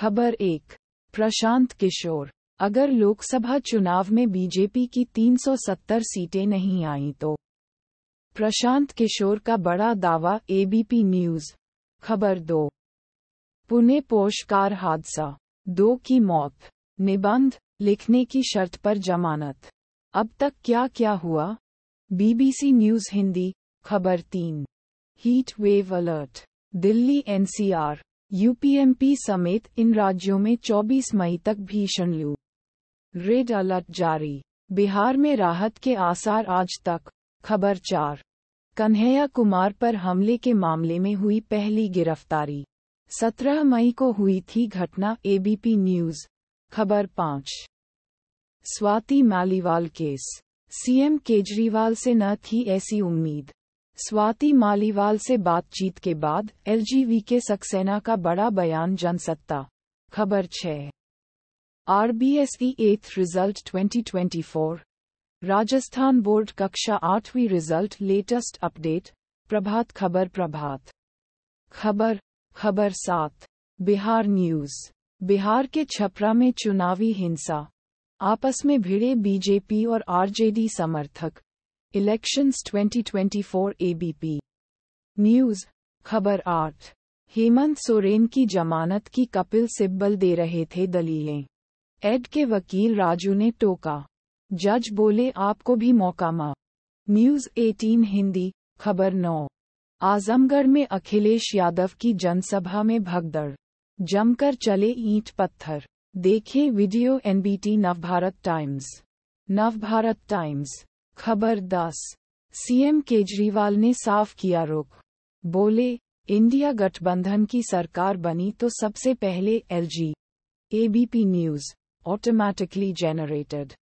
खबर एक प्रशांत किशोर अगर लोकसभा चुनाव में बीजेपी की 370 सीटें नहीं आईं तो प्रशांत किशोर का बड़ा दावा एबीपी न्यूज खबर दो पुणे पोषकार हादसा दो की मौत निबंध लिखने की शर्त पर जमानत अब तक क्या क्या हुआ बीबीसी न्यूज हिंदी खबर तीन heat wave alert Delhi NCR UP MP समेत इन राज्यों में 24 मई तक भीषण लू रेड अलर्ट जारी बिहार में राहत के आसार आज तक खबर चार कन्हैया कुमार पर हमले के मामले में हुई पहली गिरफ्तारी 17 मई को हुई थी घटना एबीपी न्यूज खबर पाँच स्वाति मालीवाल केस सीएम केजरीवाल से न थी ऐसी उम्मीद स्वाति मालीवाल से बातचीत के बाद एलजीवी के सक्सेना का बड़ा बयान जनसत्ता खबर छः आरबीएसई एथ रिजल्ट 2024 राजस्थान बोर्ड कक्षा आठवीं रिजल्ट लेटेस्ट अपडेट प्रभात खबर प्रभात खबर खबर सात बिहार न्यूज बिहार के छपरा में चुनावी हिंसा आपस में भिड़े बीजेपी और आरजेडी समर्थक इलेक्शंस 2024 एबीपी न्यूज खबर आठ हेमंत सोरेन की जमानत की कपिल सिब्बल दे रहे थे दलीलें एड के वकील राजू ने टोका जज बोले आपको भी मौका मा न्यूज 18 हिंदी खबर नौ आजमगढ़ में अखिलेश यादव की जनसभा में भगदड़ जमकर चले ईंट पत्थर देखें video NBT Navbharat Times Navbharat Times खबर दस सीएम केजरीवाल ने साफ किया रुख बोले इंडिया गठबंधन की सरकार बनी तो सबसे पहले LG ABP news automatically generated